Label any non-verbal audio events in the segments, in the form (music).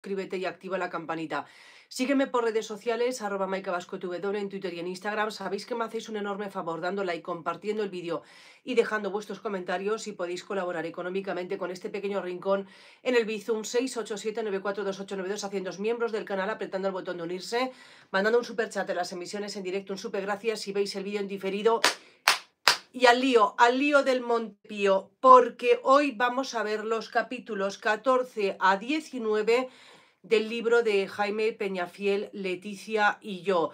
suscríbete y activa la campanita. Sígueme por redes sociales, arroba TV, en Twitter y en Instagram. Sabéis que me hacéis un enorme favor dando like, compartiendo el vídeo y dejando vuestros comentarios si podéis colaborar económicamente con este pequeño rincón en el Bizum 687942892 haciendo miembros del canal, apretando el botón de unirse, mandando un super chat a las emisiones en directo, un super gracias si veis el vídeo en diferido. Y al lío, al lío del Montepío, porque hoy vamos a ver los capítulos 14 a 19 del libro de Jaime Peñafiel, Leticia y yo.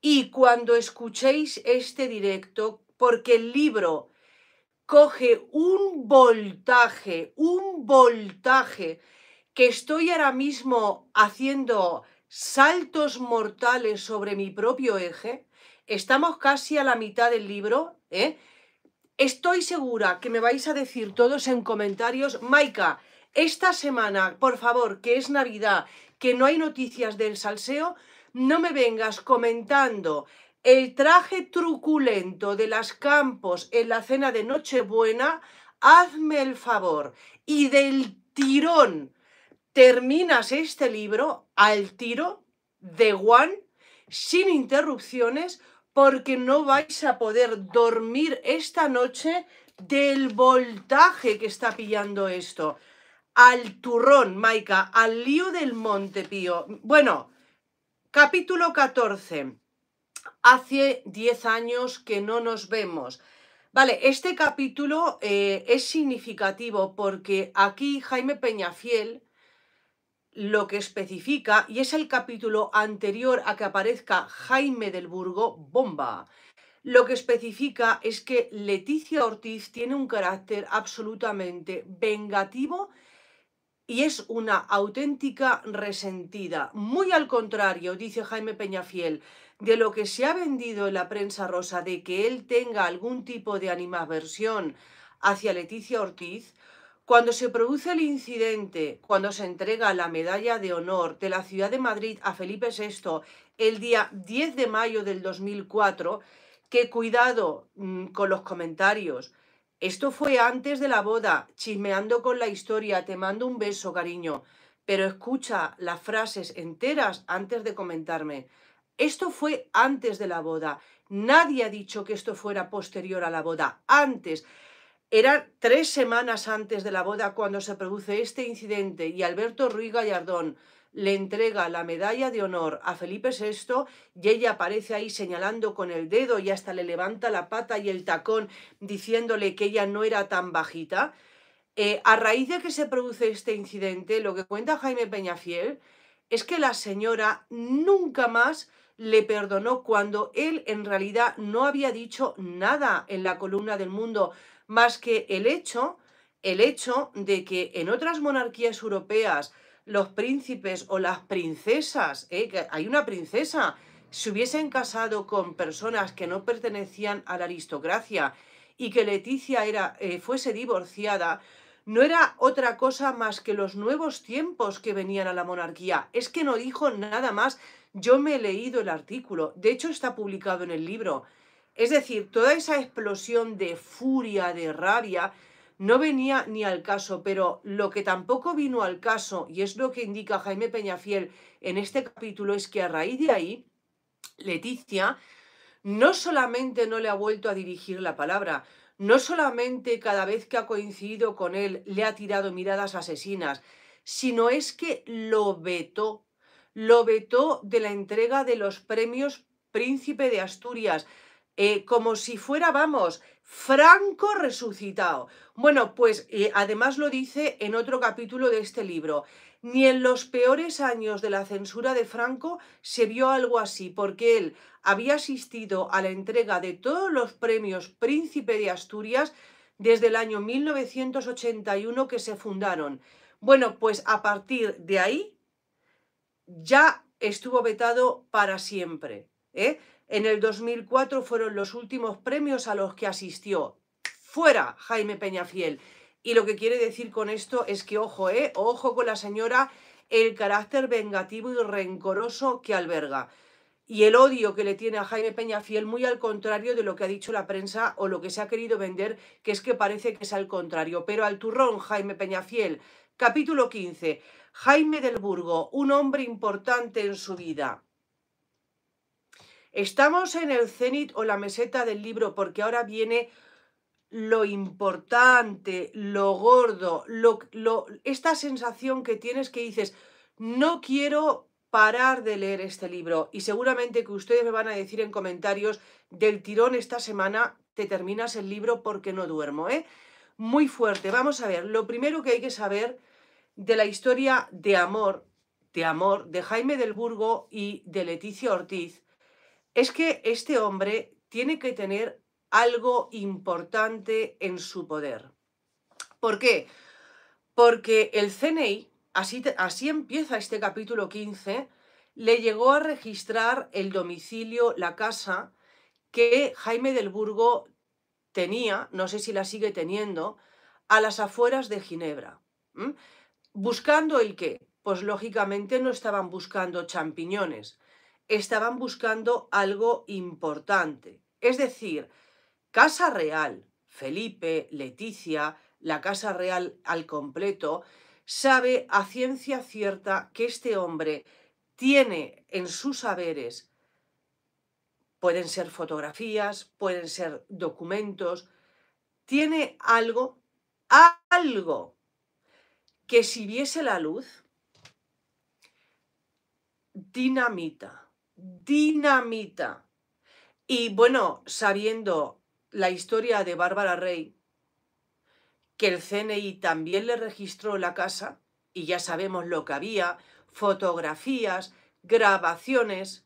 Y cuando escuchéis este directo, porque el libro coge un voltaje, un voltaje, que estoy ahora mismo haciendo saltos mortales sobre mi propio eje, estamos casi a la mitad del libro, ¿eh? estoy segura que me vais a decir todos en comentarios, Maika, esta semana, por favor, que es Navidad, que no hay noticias del salseo, no me vengas comentando el traje truculento de las campos en la cena de Nochebuena, hazme el favor. Y del tirón terminas este libro al tiro de one, sin interrupciones, porque no vais a poder dormir esta noche del voltaje que está pillando esto al turrón, Maika, al lío del Montepío. Bueno, capítulo 14. Hace 10 años que no nos vemos. Vale, este capítulo eh, es significativo porque aquí Jaime Peñafiel lo que especifica, y es el capítulo anterior a que aparezca Jaime del Burgo, bomba. Lo que especifica es que Leticia Ortiz tiene un carácter absolutamente vengativo y es una auténtica resentida. Muy al contrario, dice Jaime Peñafiel, de lo que se ha vendido en la prensa rosa de que él tenga algún tipo de animadversión hacia Leticia Ortiz, cuando se produce el incidente, cuando se entrega la medalla de honor de la ciudad de Madrid a Felipe VI el día 10 de mayo del 2004, que cuidado mm, con los comentarios, esto fue antes de la boda, chismeando con la historia, te mando un beso, cariño, pero escucha las frases enteras antes de comentarme. Esto fue antes de la boda. Nadie ha dicho que esto fuera posterior a la boda, antes. Eran tres semanas antes de la boda cuando se produce este incidente y Alberto Ruiz Gallardón le entrega la medalla de honor a Felipe VI y ella aparece ahí señalando con el dedo y hasta le levanta la pata y el tacón diciéndole que ella no era tan bajita. Eh, a raíz de que se produce este incidente, lo que cuenta Jaime Peñafiel es que la señora nunca más le perdonó cuando él en realidad no había dicho nada en la columna del mundo más que el hecho, el hecho de que en otras monarquías europeas los príncipes o las princesas, ¿eh? que hay una princesa, se hubiesen casado con personas que no pertenecían a la aristocracia y que Leticia eh, fuese divorciada, no era otra cosa más que los nuevos tiempos que venían a la monarquía. Es que no dijo nada más. Yo me he leído el artículo, de hecho está publicado en el libro. Es decir, toda esa explosión de furia, de rabia, no venía ni al caso, pero lo que tampoco vino al caso, y es lo que indica Jaime Peñafiel en este capítulo, es que a raíz de ahí, Leticia no solamente no le ha vuelto a dirigir la palabra, no solamente cada vez que ha coincidido con él le ha tirado miradas asesinas, sino es que lo vetó, lo vetó de la entrega de los premios Príncipe de Asturias, eh, como si fuera, vamos, Franco resucitado. Bueno, pues eh, además lo dice en otro capítulo de este libro. Ni en los peores años de la censura de Franco se vio algo así, porque él había asistido a la entrega de todos los premios Príncipe de Asturias desde el año 1981 que se fundaron. Bueno, pues a partir de ahí ya estuvo vetado para siempre. ¿eh? En el 2004 fueron los últimos premios a los que asistió. Fuera Jaime Peñafiel. Y lo que quiere decir con esto es que, ojo, eh, ojo con la señora, el carácter vengativo y rencoroso que alberga. Y el odio que le tiene a Jaime Peñafiel, muy al contrario de lo que ha dicho la prensa o lo que se ha querido vender, que es que parece que es al contrario. Pero al turrón, Jaime Peñafiel. Capítulo 15. Jaime del Burgo, un hombre importante en su vida. Estamos en el cenit o la meseta del libro porque ahora viene lo importante, lo gordo, lo, esta sensación que tienes que dices, no quiero parar de leer este libro. Y seguramente que ustedes me van a decir en comentarios del tirón esta semana, te terminas el libro porque no duermo, ¿eh? Muy fuerte. Vamos a ver, lo primero que hay que saber de la historia de amor, de amor, de Jaime del Burgo y de Leticia Ortiz, es que este hombre tiene que tener algo importante en su poder. ¿Por qué? Porque el CNI, así, así empieza este capítulo 15, le llegó a registrar el domicilio, la casa que Jaime del Burgo tenía, no sé si la sigue teniendo, a las afueras de Ginebra. ¿Buscando el qué? Pues lógicamente no estaban buscando champiñones, estaban buscando algo importante. Es decir, Casa Real, Felipe, Leticia, la Casa Real al completo, sabe a ciencia cierta que este hombre tiene en sus saberes, pueden ser fotografías, pueden ser documentos, tiene algo, algo que si viese la luz, dinamita dinamita. Y bueno, sabiendo la historia de Bárbara Rey, que el CNI también le registró la casa, y ya sabemos lo que había, fotografías, grabaciones,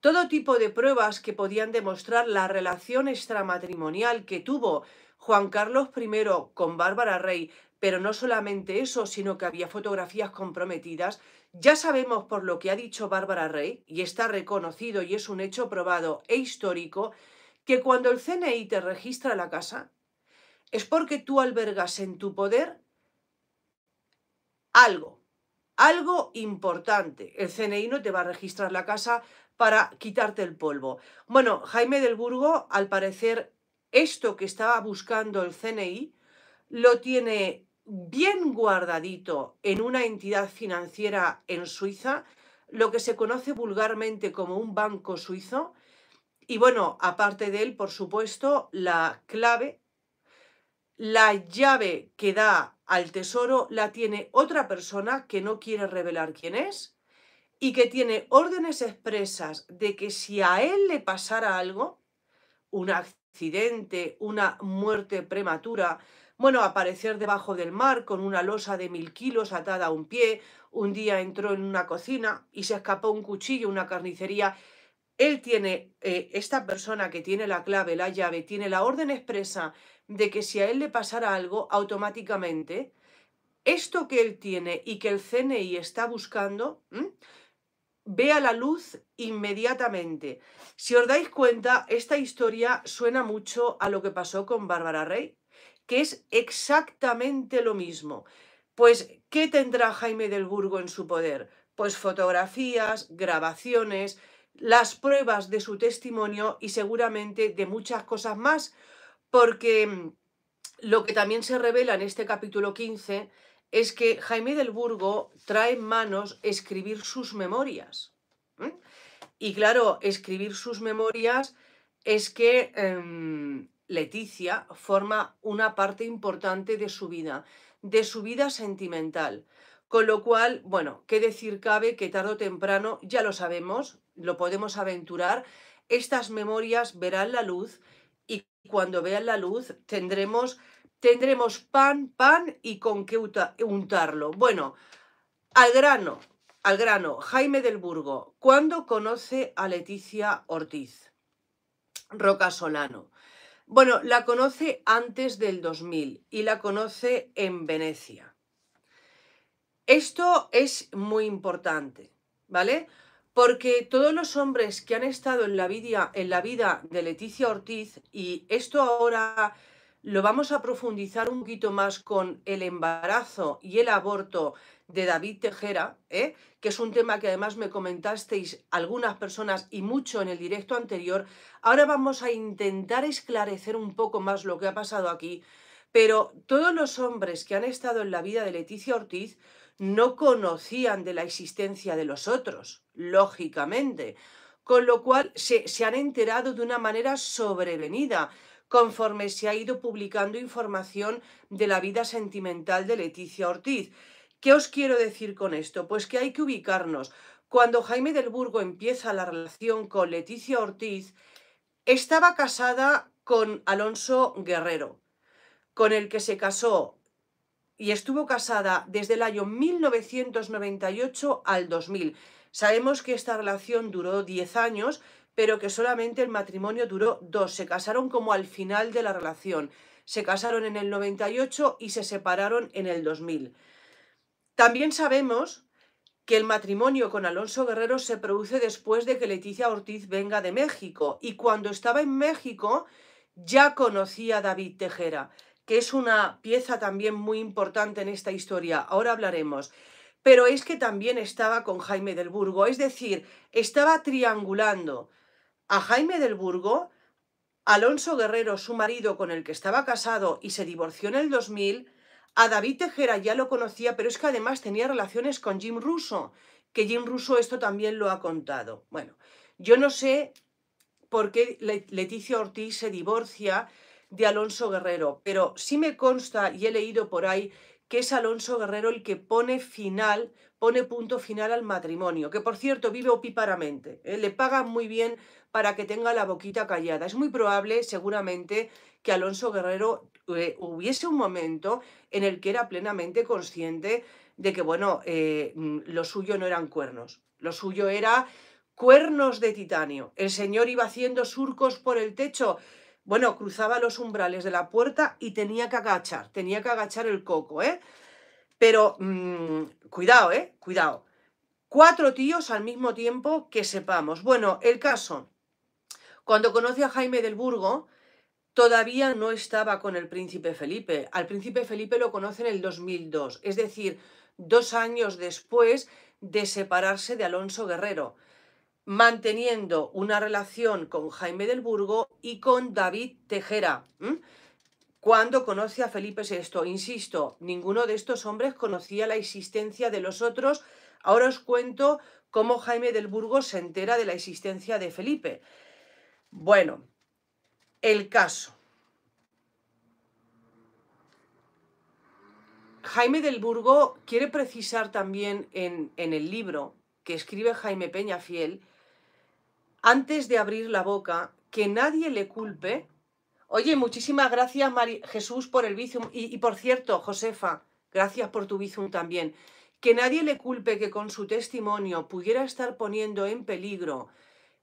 todo tipo de pruebas que podían demostrar la relación extramatrimonial que tuvo Juan Carlos I con Bárbara Rey, pero no solamente eso, sino que había fotografías comprometidas ya sabemos por lo que ha dicho Bárbara Rey, y está reconocido y es un hecho probado e histórico, que cuando el CNI te registra la casa, es porque tú albergas en tu poder algo, algo importante. El CNI no te va a registrar la casa para quitarte el polvo. Bueno, Jaime del Burgo, al parecer, esto que estaba buscando el CNI lo tiene bien guardadito en una entidad financiera en Suiza, lo que se conoce vulgarmente como un banco suizo. Y bueno, aparte de él, por supuesto, la clave, la llave que da al tesoro la tiene otra persona que no quiere revelar quién es y que tiene órdenes expresas de que si a él le pasara algo, un accidente, una muerte prematura, bueno, aparecer debajo del mar con una losa de mil kilos atada a un pie, un día entró en una cocina y se escapó un cuchillo, una carnicería. Él tiene, eh, esta persona que tiene la clave, la llave, tiene la orden expresa de que si a él le pasara algo, automáticamente, esto que él tiene y que el CNI está buscando, ve vea la luz inmediatamente. Si os dais cuenta, esta historia suena mucho a lo que pasó con Bárbara Rey que es exactamente lo mismo. Pues, ¿qué tendrá Jaime del Burgo en su poder? Pues fotografías, grabaciones, las pruebas de su testimonio y seguramente de muchas cosas más, porque mm, lo que también se revela en este capítulo 15 es que Jaime del Burgo trae en manos escribir sus memorias. Y claro, escribir sus memorias es que em, Leticia forma una parte importante de su vida, de su vida sentimental. Con lo cual, bueno, qué decir cabe que tarde o temprano, ya lo sabemos, lo podemos aventurar, estas memorias verán la luz y cuando vean la luz tendremos, tendremos pan, pan y con qué untarlo. Bueno, al grano, al grano, Jaime del Burgo, ¿cuándo conoce a Leticia Ortiz? Roca Solano. Bueno, la conoce antes del 2000 y la conoce en Venecia. Esto es muy importante, ¿vale? Porque todos los hombres que han estado en la vida, en la vida de Leticia Ortiz, y esto ahora lo vamos a profundizar un poquito más con el embarazo y el aborto de David Tejera, ¿eh? que es un tema que además me comentasteis algunas personas y mucho en el directo anterior. Ahora vamos a intentar esclarecer un poco más lo que ha pasado aquí, pero todos los hombres que han estado en la vida de Leticia Ortiz no conocían de la existencia de los otros, lógicamente, con lo cual se, se han enterado de una manera sobrevenida conforme se ha ido publicando información de la vida sentimental de Leticia Ortiz. ¿Qué os quiero decir con esto? Pues que hay que ubicarnos. Cuando Jaime del Burgo empieza la relación con Leticia Ortiz, estaba casada con Alonso Guerrero, con el que se casó y estuvo casada desde el año 1998 al 2000. Sabemos que esta relación duró 10 años pero que solamente el matrimonio duró dos. Se casaron como al final de la relación. Se casaron en el 98 y se separaron en el 2000. También sabemos que el matrimonio con Alonso Guerrero se produce después de que Leticia Ortiz venga de México y cuando estaba en México ya conocía a David Tejera, que es una pieza también muy importante en esta historia. Ahora hablaremos. Pero es que también estaba con Jaime del Burgo, es decir, estaba triangulando a Jaime del Burgo, Alonso Guerrero, su marido con el que estaba casado y se divorció en el 2000, a David Tejera ya lo conocía, pero es que además tenía relaciones con Jim Russo, que Jim Russo esto también lo ha contado. Bueno, yo no sé por qué Leticia Ortiz se divorcia de Alonso Guerrero, pero sí me consta y he leído por ahí que es Alonso Guerrero el que pone final, pone punto final al matrimonio, que por cierto vive opíparamente, ¿eh? le paga muy bien para que tenga la boquita callada. Es muy probable, seguramente, que Alonso Guerrero eh, hubiese un momento en el que era plenamente consciente de que, bueno, eh, mm, lo suyo no eran cuernos, lo suyo era cuernos de titanio. El señor iba haciendo surcos por el techo, bueno, cruzaba los umbrales de la puerta y tenía que agachar, tenía que agachar el coco, ¿eh? Pero mm, cuidado, ¿eh? Cuidado. Cuatro tíos al mismo tiempo que sepamos. Bueno, el caso, cuando conoce a Jaime del Burgo, todavía no estaba con el príncipe Felipe. Al príncipe Felipe lo conoce en el 2002, es decir, dos años después de separarse de Alonso Guerrero, manteniendo una relación con Jaime del Burgo y con David Tejera. Cuando conoce a Felipe esto? insisto, ninguno de estos hombres conocía la existencia de los otros. Ahora os cuento cómo Jaime del Burgo se entera de la existencia de Felipe. Bueno, el caso. Jaime del Burgo quiere precisar también en, el libro que escribe Jaime Peñafiel, antes de abrir la boca, que nadie le culpe. Oye, muchísimas gracias Jesús por el bizum y, por cierto, Josefa, gracias por tu bizum también. Que nadie le culpe que con su testimonio pudiera estar poniendo en peligro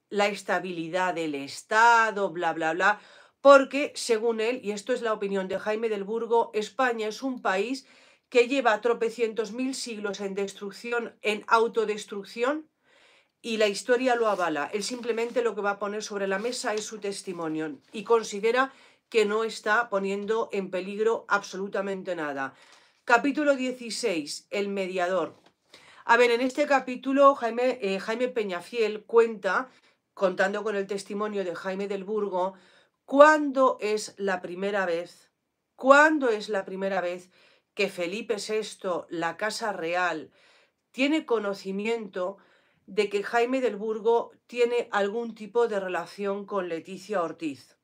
la estabilidad del Estado, bla, bla, bla, porque según él, y esto es la opinión de Jaime del Burgo, España es un país que lleva tropecientos mil siglos en destrucción, en autodestrucción, y la historia lo avala. Él simplemente lo que va a poner sobre la mesa es su testimonio y considera que no está poniendo en peligro absolutamente nada. Capítulo 16, el mediador. A ver, en este capítulo Jaime, eh, Jaime Peñafiel cuenta contando con el testimonio de Jaime del Burgo, ¿cuándo es la primera vez, cuándo es la primera vez que Felipe VI, la Casa Real, tiene conocimiento de que Jaime del Burgo tiene algún tipo de relación con Leticia Ortiz?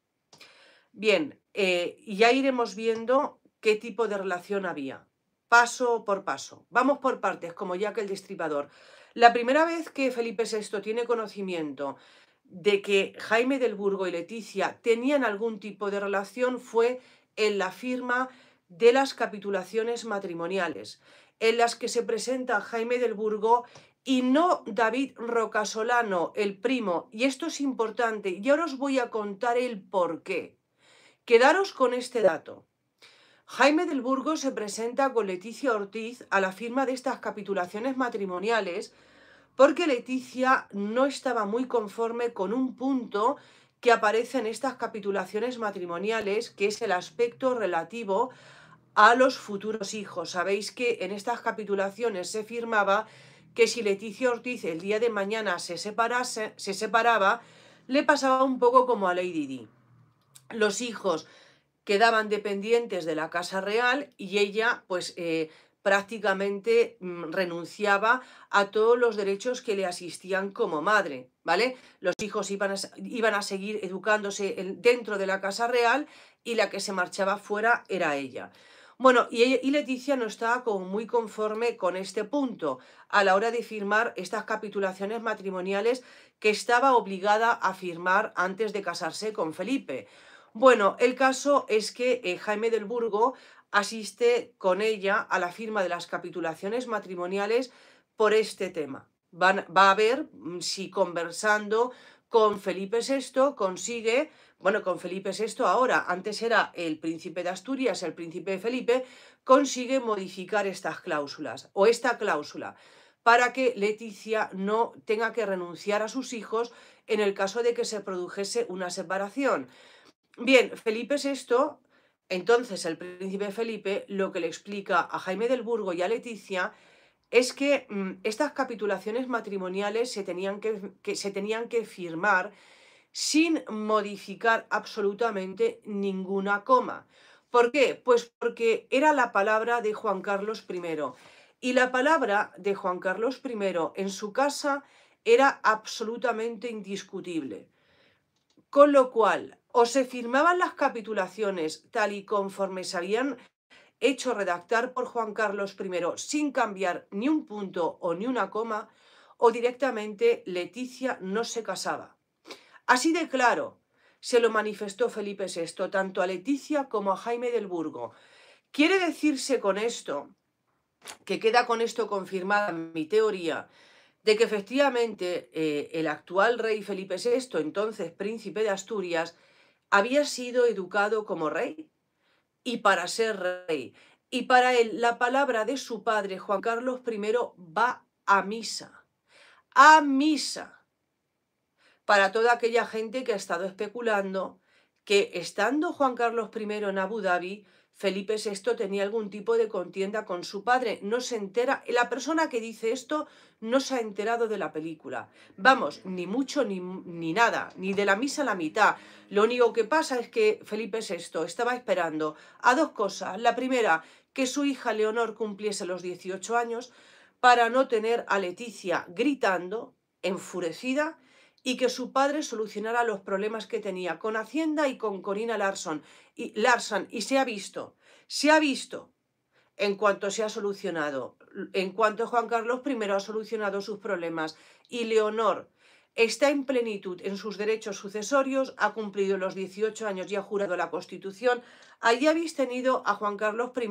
Bien, eh, ya iremos viendo qué tipo de relación había, paso por paso. Vamos por partes, como ya que el Destripador. La primera vez que Felipe VI tiene conocimiento de que Jaime del Burgo y Leticia tenían algún tipo de relación fue en la firma de las capitulaciones matrimoniales, en las que se presenta Jaime del Burgo y no David Rocasolano, el primo. Y esto es importante, y ahora os voy a contar el por qué. Quedaros con este dato. Jaime del Burgo se presenta con Leticia Ortiz a la firma de estas capitulaciones matrimoniales porque Leticia no estaba muy conforme con un punto que aparece en estas capitulaciones matrimoniales, que es el aspecto relativo a los futuros hijos. Sabéis que en estas capitulaciones se firmaba que si Leticia Ortiz el día de mañana se, separase, se separaba, le pasaba un poco como a Lady Di. Los hijos quedaban dependientes de la Casa Real y ella pues eh, prácticamente mm, renunciaba a todos los derechos que le asistían como madre, ¿vale? Los hijos iban a, seguir educándose dentro de la casa real y la que se marchaba fuera era ella. Bueno, y, Leticia no estaba muy conforme con este punto a la hora de firmar estas capitulaciones matrimoniales que estaba obligada a firmar antes de casarse con Felipe. Bueno, el caso es que eh, Jaime del Burgo asiste con ella a la firma de las capitulaciones matrimoniales por este tema. va a ver mm, si conversando con Felipe VI consigue, bueno, con Felipe VI ahora, antes era el príncipe de Asturias, el príncipe Felipe, consigue modificar estas cláusulas o esta cláusula para que Leticia no tenga que renunciar a sus hijos en el caso de que se produjese una separación. Bien, Felipe VI entonces el príncipe Felipe lo que le explica a Jaime del Burgo y a Leticia es que mm, estas capitulaciones matrimoniales se tenían que, que se tenían que firmar sin modificar absolutamente ninguna coma. ¿Por qué? Pues porque era la palabra de Juan Carlos I. Y la palabra de Juan Carlos I en su casa era absolutamente indiscutible. Con lo cual, o se firmaban las capitulaciones tal y conforme se habían hecho redactar por Juan Carlos I sin cambiar ni un punto o ni una coma, o directamente Leticia no se casaba. Así de claro se lo manifestó Felipe VI tanto a Leticia como a Jaime del Burgo. Quiere decirse con esto, que queda con esto confirmada mi teoría, de que efectivamente eh, el actual rey Felipe VI, entonces príncipe de Asturias, había sido educado como rey y para ser rey. Y para él la palabra de su padre, Juan Carlos I, va a misa. A misa. Para toda aquella gente que ha estado especulando que estando Juan Carlos I en Abu Dhabi, Felipe VI tenía algún tipo de contienda con su padre. No se entera, la persona que dice esto no se ha enterado de la película. Vamos, ni mucho ni, ni nada, ni de la misa a la mitad. Lo único que pasa es que Felipe VI estaba esperando a dos cosas. La primera, que su hija Leonor cumpliese los 18 años para no tener a Leticia gritando, enfurecida, y que su padre solucionara los problemas que tenía con Hacienda y con Corina Larsson. y, y se ha visto, se ha visto en cuanto se ha solucionado, en cuanto Juan Carlos I ha solucionado sus problemas y Leonor está en plenitud en sus derechos sucesorios, ha cumplido los 18 años y ha jurado la Constitución, allí habéis tenido a Juan Carlos I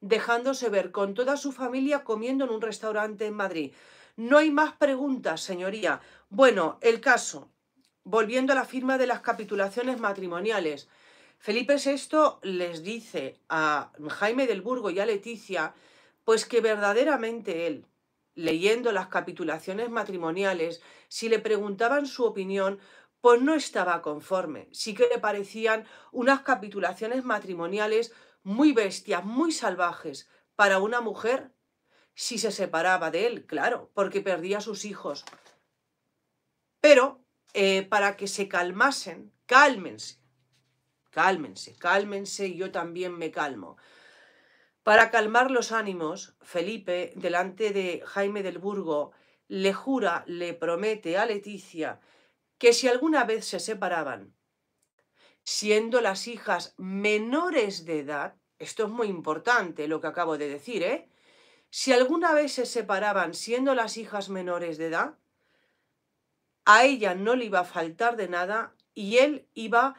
dejándose ver con toda su familia comiendo en un restaurante en Madrid. No hay más preguntas, señoría. Bueno, el caso, volviendo a la firma de las capitulaciones matrimoniales, Felipe VI les dice a Jaime del Burgo y a Leticia, pues que verdaderamente él, leyendo las capitulaciones matrimoniales, si le preguntaban su opinión, pues no estaba conforme. Sí que le parecían unas capitulaciones matrimoniales muy bestias, muy salvajes para una mujer si se separaba de él, claro, porque perdía sus hijos. Pero eh, para que se calmasen, cálmense, cálmense, cálmense, yo también me calmo. Para calmar los ánimos, Felipe, delante de Jaime del Burgo, le jura, le promete a Leticia que si alguna vez se separaban, siendo las hijas menores de edad, esto es muy importante lo que acabo de decir, ¿eh? Si alguna vez se separaban siendo las hijas menores de edad, a ella no le iba a faltar de nada y él iba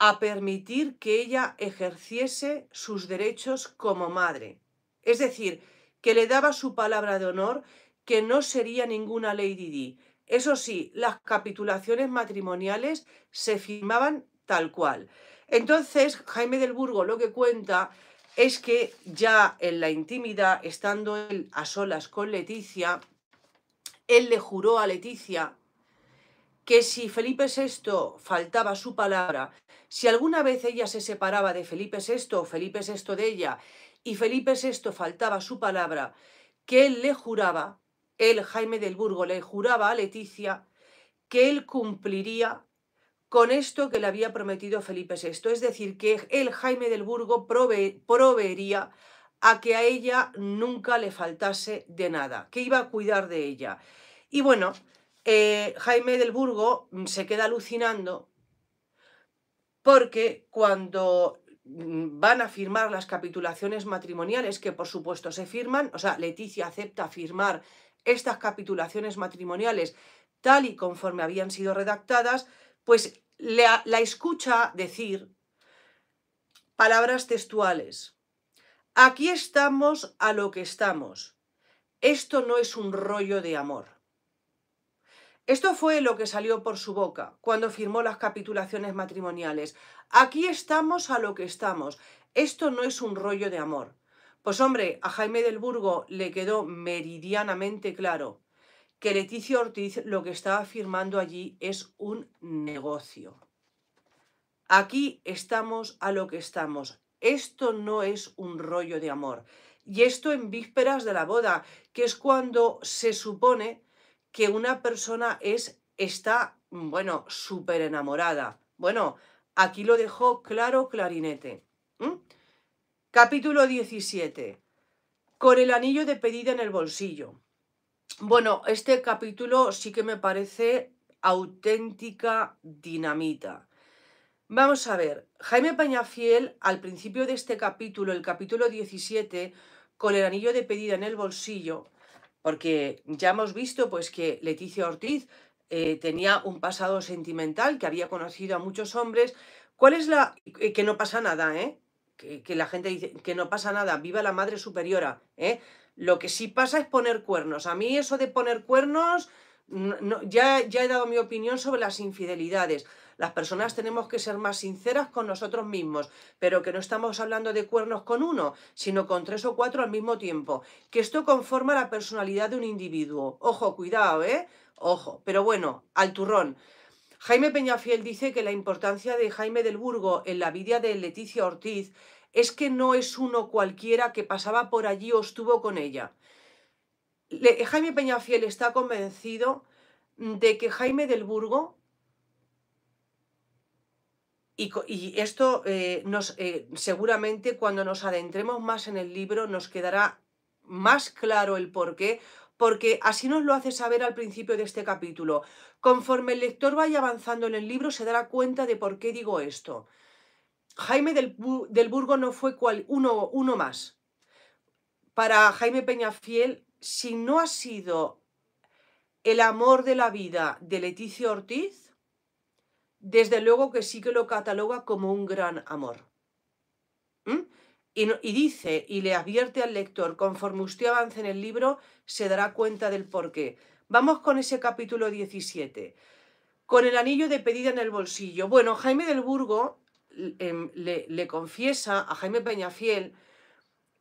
a permitir que ella ejerciese sus derechos como madre. Es decir, que le daba su palabra de honor que no sería ninguna Lady Di. Eso sí, las capitulaciones matrimoniales se firmaban tal cual. Entonces, Jaime del Burgo lo que cuenta es que ya en la intimidad, estando él a solas con Leticia, él le juró a Leticia que si Felipe VI faltaba su palabra, si alguna vez ella se separaba de Felipe VI o Felipe VI de ella, y Felipe VI faltaba su palabra, que él le juraba, él, Jaime del Burgo, le juraba a Leticia que él cumpliría con esto que le había prometido Felipe VI. Es decir, que él, Jaime del Burgo, proveería a que a ella nunca le faltase de nada, que iba a cuidar de ella. Y bueno, eh, Jaime del Burgo mm, se queda alucinando porque cuando mm, van a firmar las capitulaciones matrimoniales, que por supuesto se firman, o sea, Leticia acepta firmar estas capitulaciones matrimoniales tal y conforme habían sido redactadas, pues la escucha decir palabras textuales. Aquí estamos a lo que estamos. Esto no es un rollo de amor. Esto fue lo que salió por su boca cuando firmó las capitulaciones matrimoniales. Aquí estamos a lo que estamos. Esto no es un rollo de amor. Pues hombre, a Jaime del Burgo le quedó meridianamente claro que Leticia Ortiz lo que estaba firmando allí es un negocio. Aquí estamos a lo que estamos. Esto no es un rollo de amor. Y esto en vísperas de la boda, que es cuando se supone que una persona es, está, mm, bueno, súper enamorada. Bueno, aquí lo dejó claro clarinete. Capítulo 17. Con el anillo de pedida en el bolsillo. Bueno, este capítulo sí que me parece auténtica dinamita. Vamos a ver, Jaime Pañafiel, al principio de este capítulo, el capítulo 17, con el anillo de pedida en el bolsillo, porque ya hemos visto pues que Leticia Ortiz eh, tenía un pasado sentimental, que había conocido a muchos hombres. ¿Cuál es la... Eh, que no pasa nada, ¿eh? Que, la gente dice que no pasa nada, viva la madre superiora, ¿eh? Lo que sí pasa es poner cuernos. A mí eso de poner cuernos, ya, ya he dado mi opinión sobre las infidelidades. Las personas tenemos que ser más sinceras con nosotros mismos, pero que no estamos hablando de cuernos con uno, sino con tres o cuatro al mismo tiempo, que esto conforma la personalidad de un individuo. Ojo, cuidado, ¿eh? Ojo, pero bueno, al turrón. Jaime Peñafiel dice que la importancia de Jaime del Burgo en la vida de Leticia Ortiz es que no es uno cualquiera que pasaba por allí o estuvo con ella. Jaime Peñafiel está convencido de que Jaime del Burgo y, esto eh, nos, eh, seguramente cuando nos adentremos más en el libro nos quedará más claro el por qué, porque así nos lo hace saber al principio de este capítulo. Conforme el lector vaya avanzando en el libro, se dará cuenta de por qué digo esto. Jaime del, Burgo no fue cual, uno, uno más. Para Jaime Peñafiel, si no ha sido el amor de la vida de Leticia Ortiz, desde luego que sí que lo cataloga como un gran amor. ¿Mm? Y, dice y le advierte al lector, conforme usted avance en el libro, se dará cuenta del porqué. Vamos con ese capítulo 17. Con el anillo de pedida en el bolsillo. Bueno, Jaime del Burgo em, le, le, confiesa a Jaime Peñafiel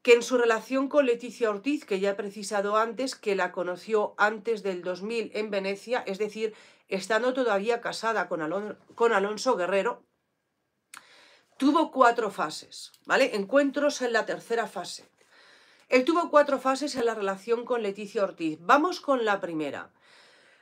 que en su relación con Leticia Ortiz, que ya he precisado antes, que la conoció antes del 2000 en Venecia, es decir, estando todavía casada con, Alonso Guerrero, tuvo cuatro fases, ¿vale? Encuentros en la tercera fase. Él tuvo cuatro fases en la relación con Leticia Ortiz. Vamos con la primera.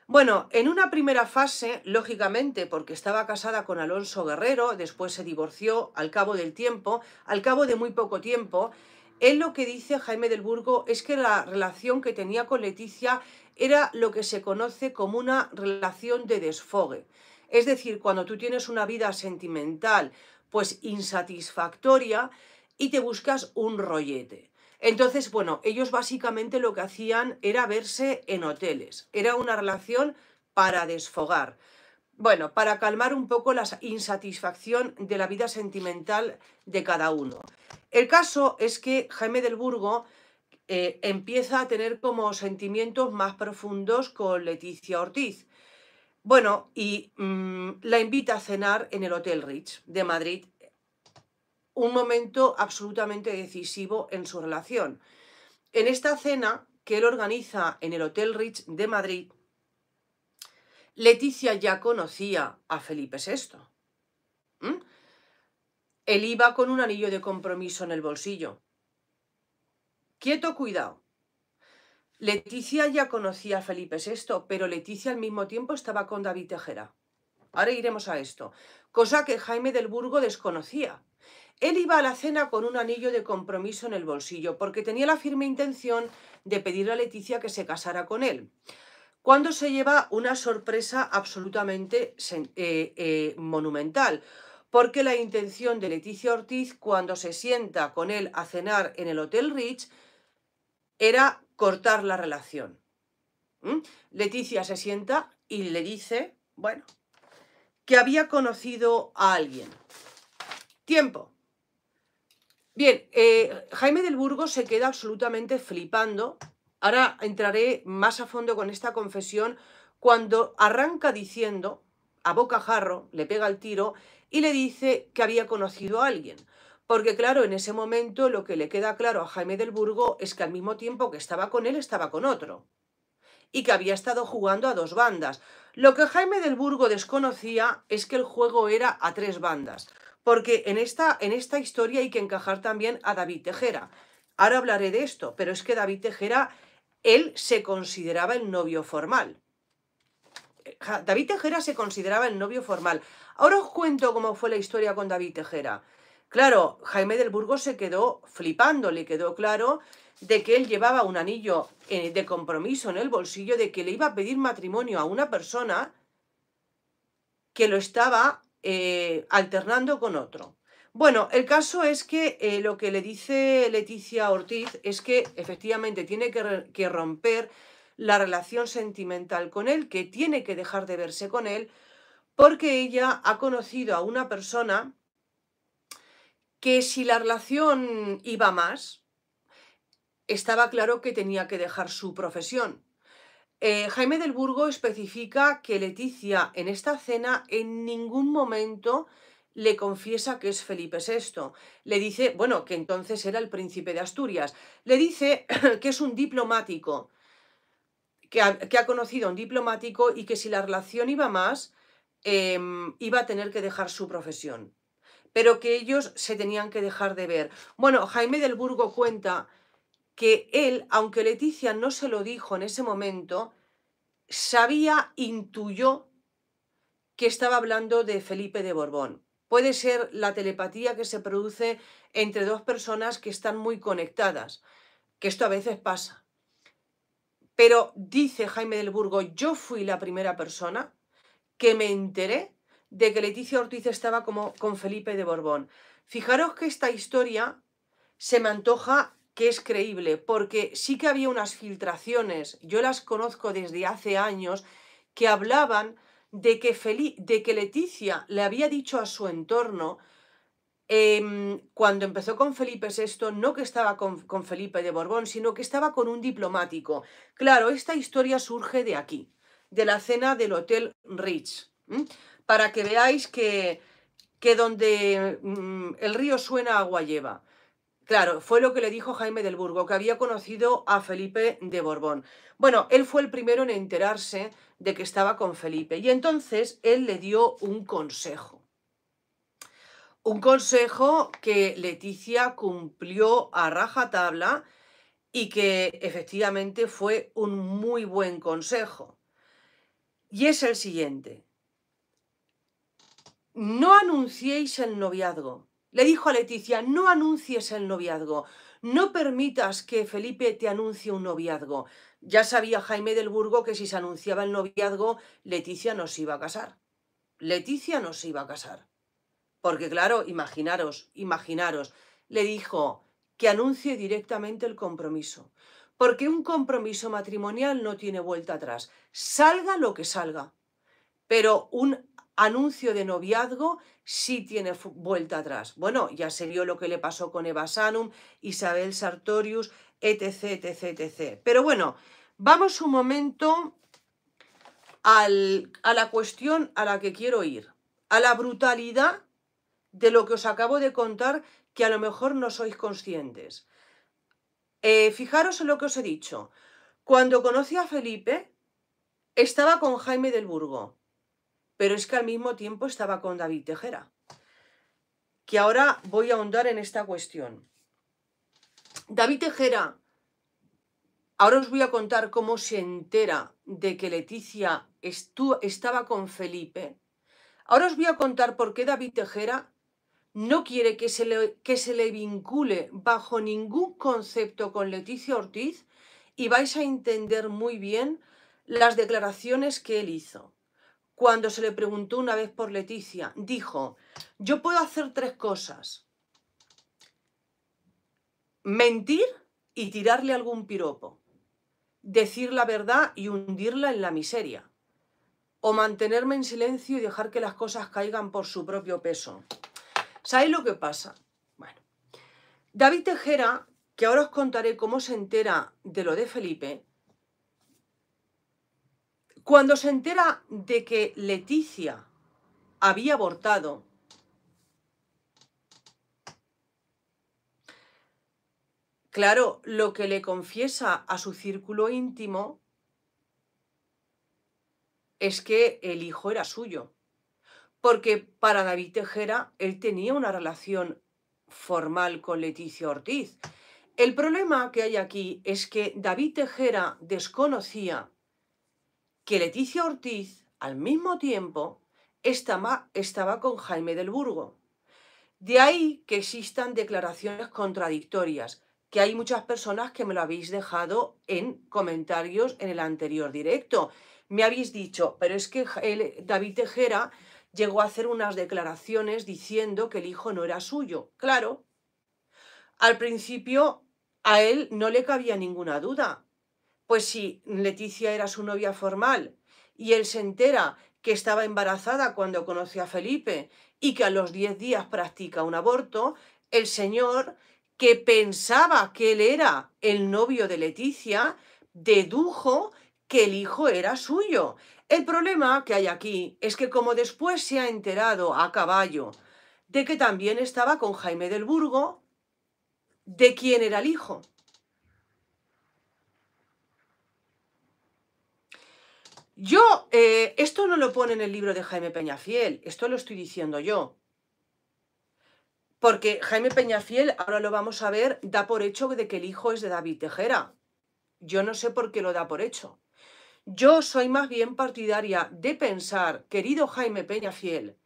Bueno, en una primera fase, lógicamente, porque estaba casada con Alonso Guerrero, después se divorció al cabo del tiempo, al cabo de muy poco tiempo, él lo que dice Jaime del Burgo es que la relación que tenía con Leticia era lo que se conoce como una relación de desfogue. Es decir, cuando tú tienes una vida sentimental pues insatisfactoria y te buscas un rollete. Entonces, bueno, ellos básicamente lo que hacían era verse en hoteles. Era una relación para desfogar. Bueno, para calmar un poco la insatisfacción de la vida sentimental de cada uno. El caso es que Jaime del Burgo eh, empieza a tener como sentimientos más profundos con Leticia Ortiz. Bueno, y mm, la invita a cenar en el Hotel Rich de Madrid, un momento absolutamente decisivo en su relación. En esta cena que él organiza en el Hotel Rich de Madrid, Leticia ya conocía a Felipe VI. Él iba con un anillo de compromiso en el bolsillo. Quieto, cuidado. Leticia ya conocía a Felipe VI, pero Leticia al mismo tiempo estaba con David Tejera. Ahora iremos a esto, cosa que Jaime del Burgo desconocía. Él iba a la cena con un anillo de compromiso en el bolsillo, porque tenía la firme intención de pedir a Leticia que se casara con él. Cuando se lleva una sorpresa absolutamente eh, eh, monumental, porque la intención de Leticia Ortiz, cuando se sienta con él a cenar en el Hotel Rich, era cortar la relación. ¿Mm? Leticia se sienta y le dice, bueno, que había conocido a alguien. Tiempo. Bien, eh, Jaime del Burgo se queda absolutamente flipando. Ahora entraré más a fondo con esta confesión cuando arranca diciendo, a bocajarro, le pega el tiro y le dice que había conocido a alguien. Porque claro, en ese momento lo que le queda claro a Jaime del Burgo es que al mismo tiempo que estaba con él, estaba con otro. Y que había estado jugando a dos bandas. Lo que Jaime del Burgo desconocía es que el juego era a tres bandas. Porque en esta, en esta historia hay que encajar también a David Tejera. Ahora hablaré de esto, pero es que David Tejera, él se consideraba el novio formal. Eh, David Tejera se consideraba el novio formal. Ahora os cuento cómo fue la historia con David Tejera. Claro, Jaime del Burgo se quedó flipando, le quedó claro de que él llevaba un anillo eh, de compromiso en el bolsillo, de que le iba a pedir matrimonio a una persona que lo estaba eh, alternando con otro. Bueno, el caso es que eh, lo que le dice Leticia Ortiz es que efectivamente tiene que romper la relación sentimental con él, que tiene que dejar de verse con él, porque ella ha conocido a una persona que si la relación iba más, estaba claro que tenía que dejar su profesión. Eh, Jaime del Burgo especifica que Leticia en esta cena en ningún momento le confiesa que es Felipe VI. Le dice, bueno, que entonces era el príncipe de Asturias. Le dice (clears throat) que es un diplomático, que ha, conocido a un diplomático y que si la relación iba más, em, iba a tener que dejar su profesión pero que ellos se tenían que dejar de ver. Bueno, Jaime del Burgo cuenta que él, aunque Leticia no se lo dijo en ese momento, sabía, intuyó que estaba hablando de Felipe de Borbón. Puede ser la telepatía que se produce entre dos personas que están muy conectadas, que esto a veces pasa. Pero dice Jaime del Burgo, yo fui la primera persona que me enteré de que Leticia Ortiz estaba como con Felipe de Borbón. Fijaros que esta historia se me antoja que es creíble, porque sí que había unas filtraciones, yo las conozco desde hace años, que hablaban de que, de que Leticia le había dicho a su entorno, em, cuando empezó con Felipe VI, no que estaba con, Felipe de Borbón, sino que estaba con un diplomático. Claro, esta historia surge de aquí, de la cena del Hotel Rich para que veáis que, que donde mm, el río suena agua lleva. Claro, fue lo que le dijo Jaime del Burgo, que había conocido a Felipe de Borbón. Bueno, él fue el primero en enterarse de que estaba con Felipe y entonces él le dio un consejo. Un consejo que Leticia cumplió a rajatabla y que efectivamente fue un muy buen consejo. Y es el siguiente, no anunciéis el noviazgo. Le dijo a Leticia, no anuncies el noviazgo, no permitas que Felipe te anuncie un noviazgo. Ya sabía Jaime del Burgo que si se anunciaba el noviazgo, Leticia nos iba a casar. Leticia nos iba a casar. Porque claro, imaginaros, imaginaros, le dijo que anuncie directamente el compromiso. Porque un compromiso matrimonial no tiene vuelta atrás. Salga lo que salga. Pero un anuncio de noviazgo sí tiene vuelta atrás. Bueno, ya se vio lo que le pasó con Eva Sanum, Isabel Sartorius, etc, etc, etc. Pero bueno, vamos un momento a la cuestión a la que quiero ir, a la brutalidad de lo que os acabo de contar que a lo mejor no sois conscientes. Eh, fijaros en lo que os he dicho. Cuando conocí a Felipe, estaba con Jaime del Burgo pero es que al mismo tiempo estaba con David Tejera. Que ahora voy a ahondar en esta cuestión. David Tejera, ahora os voy a contar cómo se entera de que Leticia estaba con Felipe. Ahora os voy a contar por qué David Tejera no quiere que se, le, que se le vincule bajo ningún concepto con Leticia Ortiz y vais a entender muy bien las declaraciones que él hizo cuando se le preguntó una vez por Leticia, dijo, yo puedo hacer tres cosas, mentir y tirarle algún piropo, decir la verdad y hundirla en la miseria, o mantenerme en silencio y dejar que las cosas caigan por su propio peso. ¿Sabéis lo que pasa? Bueno, David Tejera, que ahora os contaré cómo se entera de lo de Felipe, cuando se entera de que Leticia había abortado, claro, lo que le confiesa a su círculo íntimo es que el hijo era suyo, porque para David Tejera él tenía una relación formal con Leticia Ortiz. El problema que hay aquí es que David Tejera desconocía que Leticia Ortiz, al mismo tiempo, estaba, estaba con Jaime del Burgo. De ahí que existan declaraciones contradictorias, que hay muchas personas que me lo habéis dejado en comentarios en el anterior directo. Me habéis dicho, pero es que David Tejera llegó a hacer unas declaraciones diciendo que el hijo no era suyo. Claro, al principio a él no le cabía ninguna duda, pues si Leticia era su novia formal y él se entera que estaba embarazada cuando conoció a Felipe y que a los 10 días practica un aborto, el señor, que pensaba que él era el novio de Leticia, dedujo que el hijo era suyo. El problema que hay aquí es que como después se ha enterado a caballo de que también estaba con Jaime del Burgo, de quién era el hijo. Yo, eh, esto no lo pone en el libro de Jaime Peñafiel, esto lo estoy diciendo yo. Porque Jaime Peñafiel, ahora lo vamos a ver, da por hecho de que el hijo es de David Tejera. Yo no sé por qué lo da por hecho. Yo soy más bien partidaria de pensar, querido Jaime Peñafiel,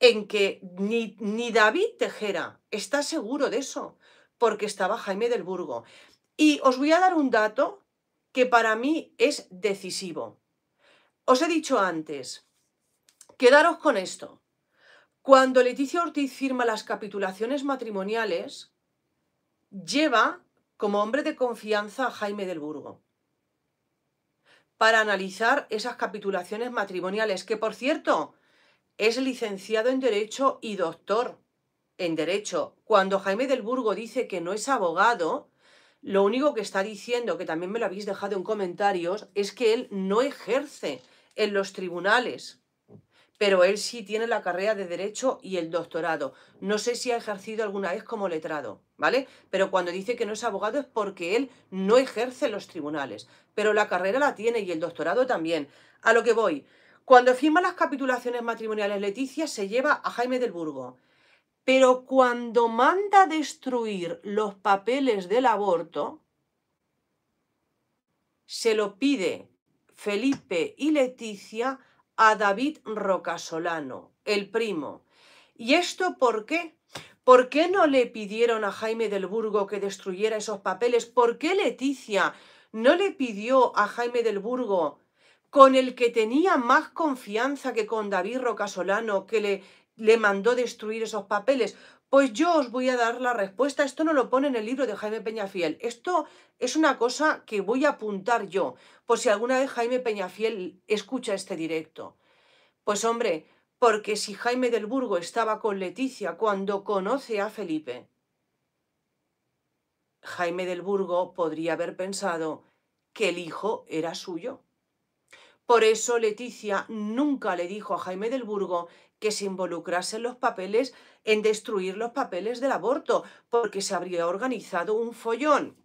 en que ni, ni David Tejera está seguro de eso, porque estaba Jaime del Burgo. Y os voy a dar un dato que para mí es decisivo. Os he dicho antes, quedaros con esto. Cuando Leticia Ortiz firma las capitulaciones matrimoniales, lleva como hombre de confianza a Jaime del Burgo para analizar esas capitulaciones matrimoniales, que por cierto es licenciado en Derecho y doctor en Derecho. Cuando Jaime del Burgo dice que no es abogado, lo único que está diciendo, que también me lo habéis dejado en comentarios, es que él no ejerce en los tribunales, pero él sí tiene la carrera de Derecho y el doctorado. No sé si ha ejercido alguna vez como letrado, ¿vale? Pero cuando dice que no es abogado es porque él no ejerce en los tribunales, pero la carrera la tiene y el doctorado también. A lo que voy, cuando firma las capitulaciones matrimoniales Leticia se lleva a Jaime del Burgo. Pero cuando manda destruir los papeles del aborto, se lo pide Felipe y Leticia a David Rocasolano, el primo. ¿Y esto por qué? ¿Por qué no le pidieron a Jaime del Burgo que destruyera esos papeles? ¿Por qué Leticia no le pidió a Jaime del Burgo, con el que tenía más confianza que con David Rocasolano, que le, le mandó destruir esos papeles? Pues yo os voy a dar la respuesta. Esto no lo pone en el libro de Jaime Peñafiel. Esto es una cosa que voy a apuntar yo, por si alguna vez Jaime Peñafiel escucha este directo. Pues hombre, porque si Jaime del Burgo estaba con Leticia cuando conoce a Felipe, Jaime del Burgo podría haber pensado que el hijo era suyo. Por eso Leticia nunca le dijo a Jaime del Burgo que se involucrasen los papeles en destruir los papeles del aborto, porque se habría organizado un follón.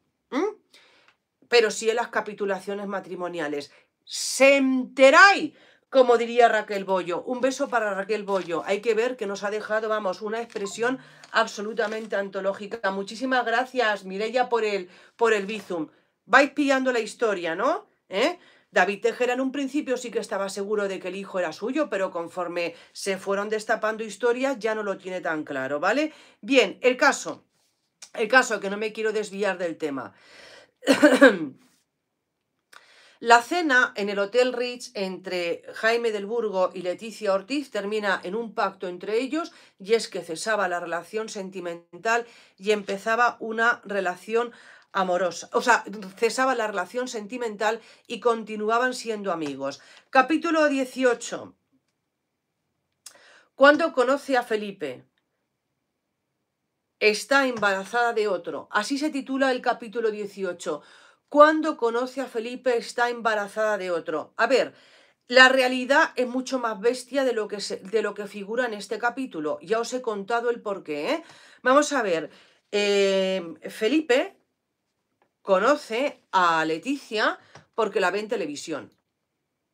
Pero sí en las capitulaciones matrimoniales. ¡Se enteráis! Como diría Raquel Bollo, un beso para Raquel Bollo. Hay que ver que nos ha dejado, vamos, una expresión absolutamente antológica. Muchísimas gracias, Mirella, por el, por el Bizum. Vais pillando la historia, ¿no? ¿Eh? David Tejera en un principio sí que estaba seguro de que el hijo era suyo, pero conforme se fueron destapando historias ya no lo tiene tan claro, ¿vale? Bien, el caso, el caso que no me quiero desviar del tema. (coughs) La cena en el Hotel Rich entre Jaime del Burgo y Leticia Ortiz termina en un pacto entre ellos y es que cesaba la relación sentimental y empezaba una relación amorosa, o sea, cesaba la relación sentimental y continuaban siendo amigos. Capítulo 18. Cuando conoce a Felipe, está embarazada de otro. Así se titula el capítulo 18. Cuando conoce a Felipe, está embarazada de otro. A ver, la realidad es mucho más bestia de lo que, de lo que figura en este capítulo. Ya os he contado el porqué. ¿eh? Vamos a ver. Eh, Felipe conoce a Leticia porque la ve en televisión.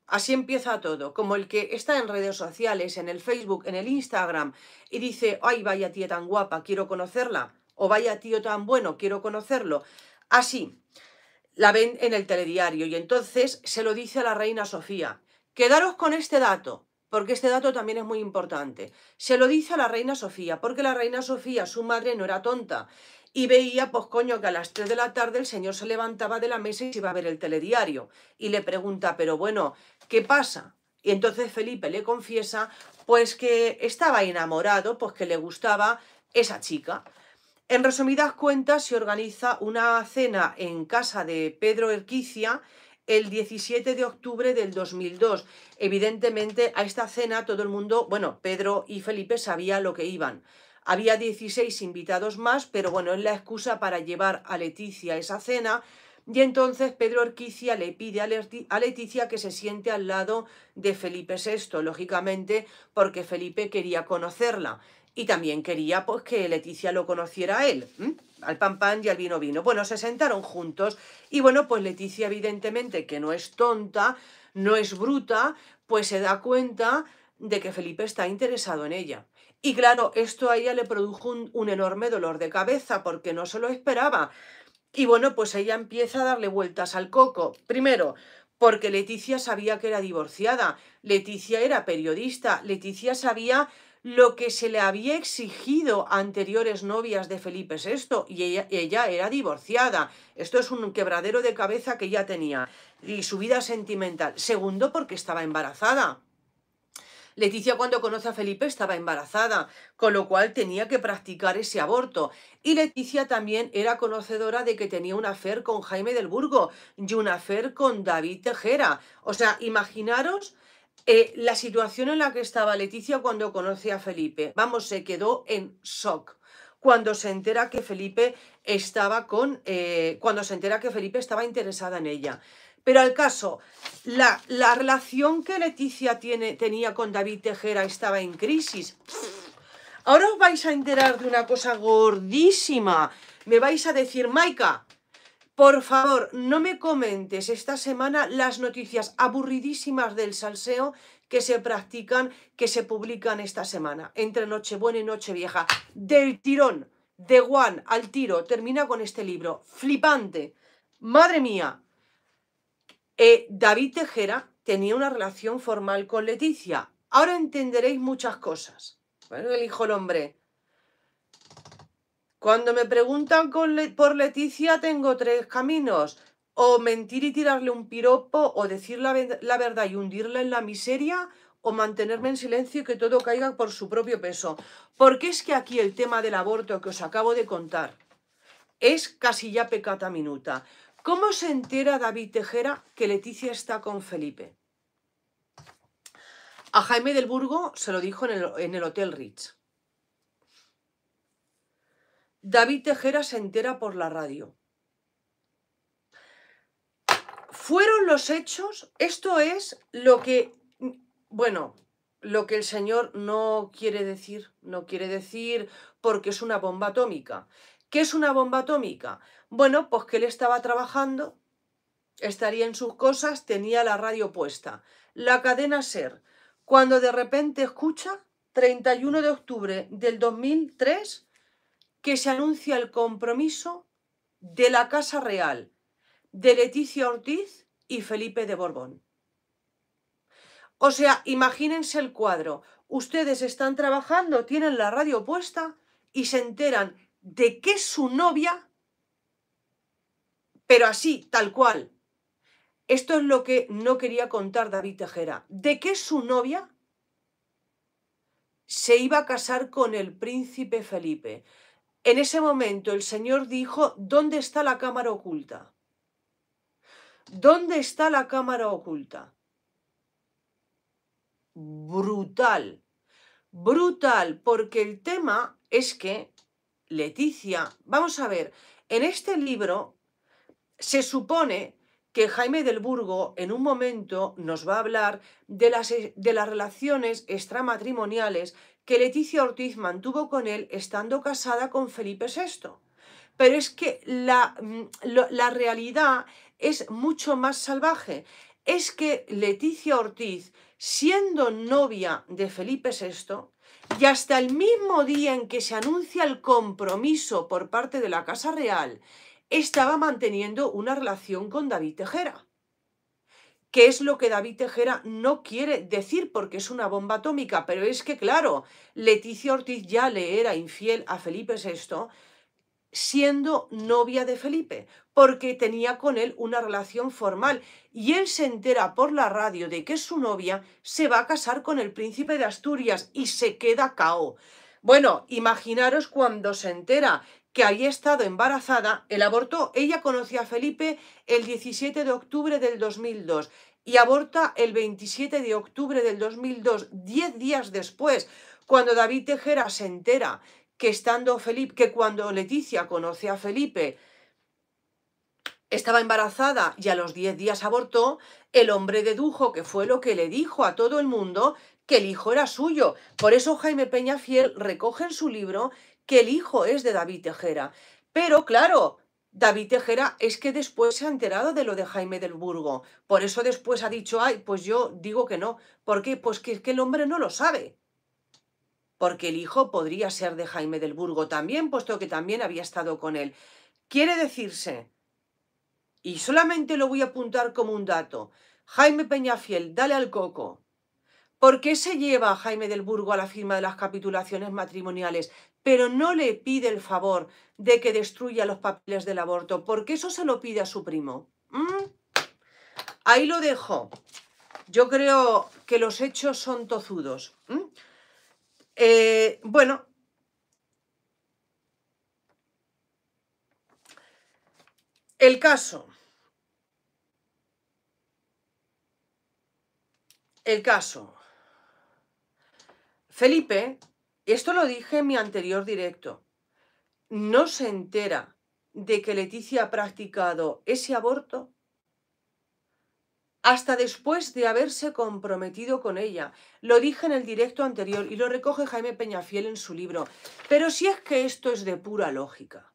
Así empieza todo, como el que está en redes sociales, en el Facebook, en el Instagram, y dice, ay, vaya tía tan guapa, quiero conocerla, o vaya tío tan bueno, quiero conocerlo. Así, la ven en el telediario y entonces se lo dice a la reina Sofía. Quedaros con este dato, porque este dato también es muy importante. Se lo dice a la reina Sofía, porque la reina Sofía, su madre, no era tonta y veía, pues coño, que a las 3 de la tarde el señor se levantaba de la mesa y se iba a ver el telediario. Y le pregunta, pero bueno, ¿qué pasa? Y entonces Felipe le confiesa, pues que estaba enamorado, pues que le gustaba esa chica. En resumidas cuentas, se organiza una cena en casa de Pedro Erquicia el 17 de octubre del 2002. Evidentemente, a esta cena todo el mundo, bueno, Pedro y Felipe sabía lo que iban. Había 16 invitados más, pero bueno, es la excusa para llevar a Leticia a esa cena. Y entonces Pedro Orquicia le pide a Leticia que se siente al lado de Felipe VI, lógicamente, porque Felipe quería conocerla. Y también quería pues, que Leticia lo conociera a él, al pan pan y al vino vino. Bueno, se sentaron juntos y bueno, pues Leticia evidentemente, que no es tonta, no es bruta, pues se da cuenta de que Felipe está interesado en ella. Y claro, esto a ella le produjo un, enorme dolor de cabeza porque no se lo esperaba. Y bueno, pues ella empieza a darle vueltas al coco. Primero, porque Leticia sabía que era divorciada, Leticia era periodista, Leticia sabía lo que se le había exigido a anteriores novias de Felipe VI y ella, ella, era divorciada. Esto es un quebradero de cabeza que ya tenía y su vida sentimental. Segundo, porque estaba embarazada. Leticia cuando conoce a Felipe estaba embarazada, con lo cual tenía que practicar ese aborto. Y Leticia también era conocedora de que tenía un afer con Jaime del Burgo y un afer con David Tejera. O sea, imaginaros eh, la situación en la que estaba Leticia cuando conoce a Felipe. Vamos, se quedó en shock cuando se entera que Felipe estaba con eh, cuando se entera que Felipe estaba interesada en ella. Pero al caso, la, la relación que Leticia tiene, tenía con David Tejera estaba en crisis. Ahora os vais a enterar de una cosa gordísima. Me vais a decir, Maika, por favor, no me comentes esta semana las noticias aburridísimas del salseo que se practican, que se publican esta semana, entre Nochebuena y Nochevieja. Del tirón, de Juan al tiro, termina con este libro. Flipante. Madre mía, eh, David Tejera tenía una relación formal con Leticia. Ahora entenderéis muchas cosas. Bueno, el hijo el hombre. Cuando me preguntan por Leticia tengo tres caminos. O mentir y tirarle un piropo, o decir la, la verdad y hundirla en la miseria, o mantenerme en silencio y que todo caiga por su propio peso. Porque es que aquí el tema del aborto que os acabo de contar es casi ya pecata minuta. ¿Cómo se entera David Tejera que Leticia está con Felipe? A Jaime del Burgo se lo dijo en el, Hotel Ritz. David Tejera se entera por la radio. Fueron los hechos, esto es lo que, bueno, lo que el señor no quiere decir, no quiere decir porque es una bomba atómica. ¿Qué es una bomba atómica? Bueno, pues que él estaba trabajando, estaría en sus cosas, tenía la radio puesta. La cadena SER, cuando de repente escucha, 31 de octubre del 2003, que se anuncia el compromiso de la Casa Real, de Leticia Ortiz y Felipe de Borbón. O sea, imagínense el cuadro. Ustedes están trabajando, tienen la radio puesta y se enteran de que su novia pero así, tal cual. Esto es lo que no quería contar David Tejera, de que su novia se iba a casar con el príncipe Felipe. En ese momento el Señor dijo, ¿dónde está la cámara oculta? ¿Dónde está la cámara oculta? Brutal, brutal, porque el tema es que Leticia, vamos a ver, en este libro se supone que Jaime del Burgo en un momento nos va a hablar de las, e, de las relaciones extramatrimoniales que Leticia Ortiz mantuvo con él estando casada con Felipe VI. Pero es que la, mm, la realidad es mucho más salvaje. Es que Leticia Ortiz, siendo novia de Felipe VI, y hasta el mismo día en que se anuncia el compromiso por parte de la Casa Real estaba manteniendo una relación con David Tejera. ¿Qué es lo que David Tejera no quiere decir porque es una bomba atómica? Pero es que, claro, Leticia Ortiz ya le era infiel a Felipe VI siendo novia de Felipe, porque tenía con él una relación formal y él se entera por la radio de que su novia se va a casar con el príncipe de Asturias y se queda cao. Bueno, imaginaros cuando se entera que había estado embarazada, el abortó. Ella conoció a Felipe el 17 de octubre del 2002 y aborta el 27 de octubre del 2002, 10 días después, cuando David Tejera se entera que estando Felipe, que cuando Leticia conoce a Felipe, estaba embarazada y a los 10 días abortó, el hombre dedujo que fue lo que le dijo a todo el mundo que el hijo era suyo. Por eso Jaime Peña Fiel recoge en su libro que el hijo es de David Tejera. Pero claro, David Tejera es que después se ha enterado de lo de Jaime del Burgo. Por eso después ha dicho, ay, pues yo digo que no. ¿Por qué? Pues que, que el hombre no lo sabe. Porque el hijo podría ser de Jaime del Burgo también, puesto que también había estado con él. Quiere decirse, y solamente lo voy a apuntar como un dato, Jaime Peñafiel, dale al coco, ¿Por qué se lleva a Jaime del Burgo a la firma de las capitulaciones matrimoniales, pero no le pide el favor de que destruya los papeles del aborto? ¿Por qué eso se lo pide a su primo. Mm. Ahí lo dejo. Yo creo que los hechos son tozudos. Mm. Eh, bueno. El caso. El caso. Felipe, esto lo dije en mi anterior directo, no se entera de que Leticia ha practicado ese aborto hasta después de haberse comprometido con ella. Lo dije en el directo anterior y lo recoge Jaime Peñafiel en su libro. Pero si es que esto es de pura lógica.